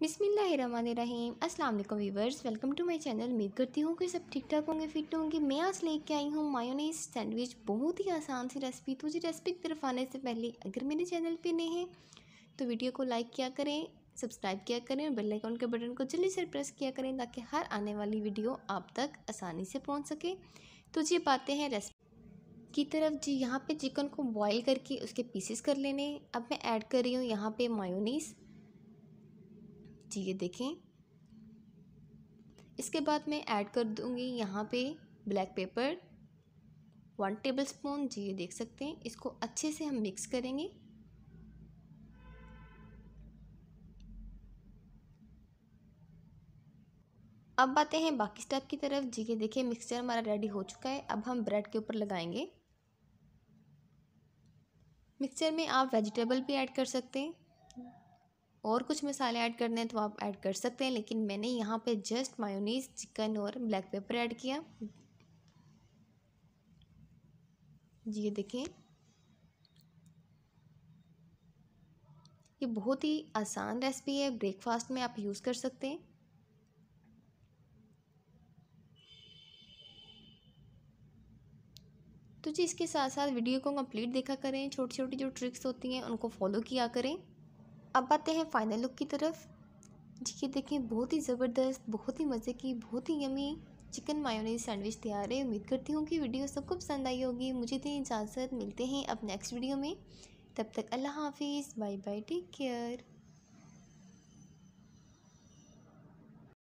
बिसमीम अस्सलाम वालेकुम viewers welcome to my channel उम्मीद करती हूँ कि सब ठीक ठाक होंगे फिट होंगे मैं आज लेके आई हूँ मायोनीज सैंडविच बहुत ही आसान सी रेसिपी तो जी रेसिपी की तरफ आने से पहले अगर मेरे चैनल पे नए हैं तो वीडियो को लाइक किया करें सब्सक्राइब किया करें और बेल आइकॉन के बटन को जल्दी से प्रेस किया करें ताकि हर आने वाली वीडियो आप तक आसानी से पहुँच सके तो जी पाते हैं रेसिपी की तरफ जी यहाँ पर चिकन को बॉयल करके उसके पीसेस कर लेने अब मैं ऐड कर रही हूँ यहाँ पर मायोनीज़ जी ये देखें इसके बाद मैं ऐड कर दूंगी यहाँ पे black pepper one tablespoon जी ये देख सकते हैं इसको अच्छे से हम मिक्स करेंगे अब आते हैं बाकी स्टेप की तरफ जी ये देखिए मिक्सचर हमारा रेडी हो चुका है अब हम ब्रेड के ऊपर लगाएंगे मिक्सचर में आप वेजिटेबल भी ऐड कर सकते हैं और कुछ मसाले ऐड करने हैं तो आप ऐड कर सकते हैं लेकिन मैंने यहाँ पे जस्ट मायोनीज चिकन और ब्लैक पेपर ऐड किया जी ये देखें ये बहुत ही आसान रेसिपी है ब्रेकफास्ट में आप यूज़ कर सकते हैं तो जी इसके साथ साथ वीडियो को कंप्लीट देखा करें छोटी छोटी जो ट्रिक्स होती हैं उनको फॉलो किया करें अब आते हैं फाइनल लुक की तरफ जी ये देखें बहुत ही ज़बरदस्त बहुत ही मज़े की बहुत ही यमी चिकन मायोनीज सैंडविच तैयार है उम्मीद करती हूँ कि वीडियो सबको पसंद आई होगी मुझे दें इजाज़त मिलते हैं अब नेक्स्ट वीडियो में तब तक अल्लाह हाफिज़ बाय बाय टेक केयर